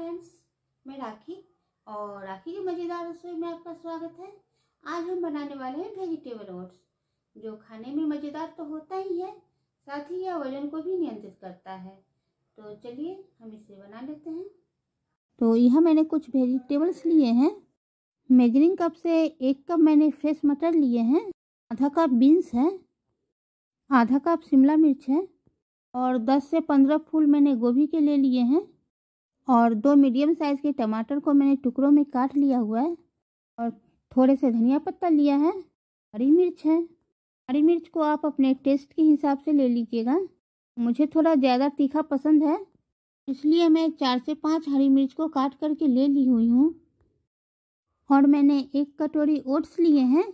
friends मैं राखी और राखी की मज़ेदार रसोई में आपका स्वागत है आज हम बनाने वाले हैं वेजिटेबल ओट्स जो खाने में मज़ेदार तो होता ही है साथ ही यह वजन को भी नियंत्रित करता है तो चलिए हम इसे बना लेते हैं तो यह मैंने कुछ वेजिटेबल्स लिए हैं मेजरिंग कप से एक कप मैंने फ्रेश मटर लिए हैं आधा कप बीन्स है आधा कप शिमला मिर्च है और दस से पंद्रह फूल मैंने गोभी के ले लिए हैं और दो मीडियम साइज़ के टमाटर को मैंने टुकड़ों में काट लिया हुआ है और थोड़े से धनिया पत्ता लिया है हरी मिर्च है हरी मिर्च को आप अपने टेस्ट के हिसाब से ले लीजिएगा मुझे थोड़ा ज़्यादा तीखा पसंद है इसलिए मैं चार से पाँच हरी मिर्च को काट करके ले ली हुई हूँ और मैंने एक कटोरी ओट्स लिए हैं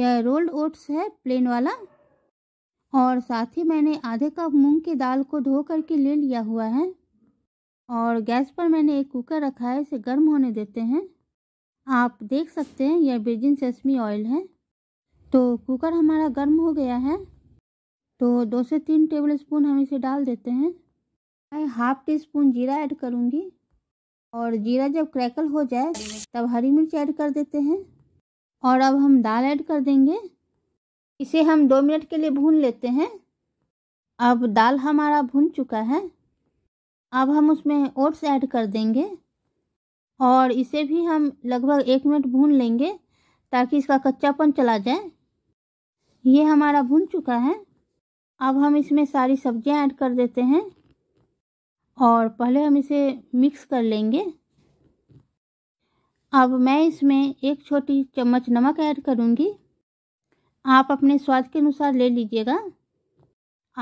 यह रोल्ड ओट्स है प्लेन वाला और साथ ही मैंने आधे कप मूंग की दाल को धो करके ले लिया हुआ है और गैस पर मैंने एक कुकर रखा है इसे गर्म होने देते हैं आप देख सकते हैं यह बिरजिन चश्मी ऑयल है तो कुकर हमारा गर्म हो गया है तो दो से तीन टेबल स्पून हम इसे डाल देते हैं मैं हाफ टी स्पून जीरा ऐड करूँगी और जीरा जब क्रैकल हो जाए तब हरी मिर्च ऐड कर देते हैं और अब हम दाल ऐड कर देंगे इसे हम दो मिनट के लिए भून लेते हैं अब दाल हमारा भून चुका है अब हम उसमें ओट्स ऐड कर देंगे और इसे भी हम लगभग एक मिनट भून लेंगे ताकि इसका कच्चापन चला जाए ये हमारा भून चुका है अब हम इसमें सारी सब्जियां ऐड कर देते हैं और पहले हम इसे मिक्स कर लेंगे अब मैं इसमें एक छोटी चम्मच नमक ऐड करूँगी आप अपने स्वाद के अनुसार ले लीजिएगा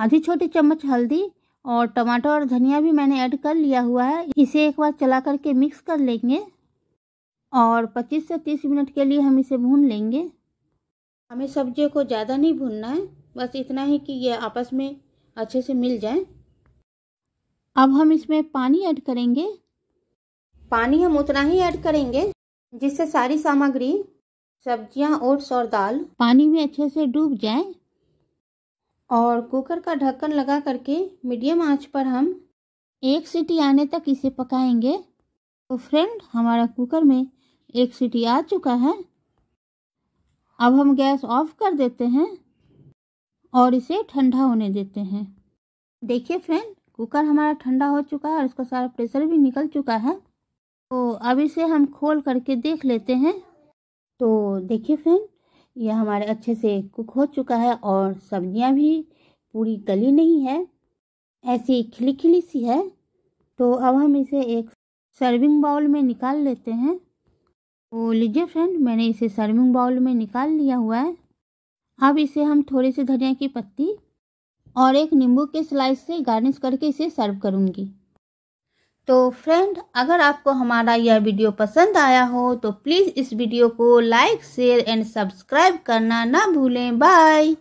आधी छोटी चम्मच हल्दी और टमाटर और धनिया भी मैंने ऐड कर लिया हुआ है इसे एक बार चला करके मिक्स कर लेंगे और 25 से 30 मिनट के लिए हम इसे भून लेंगे हमें सब्जियों को ज़्यादा नहीं भूनना है बस इतना ही कि ये आपस में अच्छे से मिल जाए अब हम इसमें पानी ऐड करेंगे पानी हम उतना ही ऐड करेंगे जिससे सारी सामग्री सब्जियां ओट्स और दाल पानी में अच्छे से डूब जाए और कुकर का ढक्कन लगा करके मीडियम आंच पर हम एक सीटी आने तक इसे पकाएंगे तो फ्रेंड हमारा कुकर में एक सीटी आ चुका है अब हम गैस ऑफ कर देते हैं और इसे ठंडा होने देते हैं देखिए फ्रेंड कुकर हमारा ठंडा हो चुका है और इसका सारा प्रेशर भी निकल चुका है तो अब इसे हम खोल करके देख लेते हैं तो देखिए फ्रेंड यह हमारे अच्छे से कुक हो चुका है और सब्जियां भी पूरी गली नहीं है ऐसी खिली खिली सी है तो अब हम इसे एक सर्विंग बाउल में निकाल लेते हैं तो लीजिए फ्रेंड मैंने इसे सर्विंग बाउल में निकाल लिया हुआ है अब इसे हम थोड़े से धनिया की पत्ती और एक नींबू के स्लाइस से गार्निश करके इसे सर्व करूँगी तो फ्रेंड अगर आपको हमारा यह वीडियो पसंद आया हो तो प्लीज़ इस वीडियो को लाइक शेयर एंड सब्सक्राइब करना ना भूलें बाय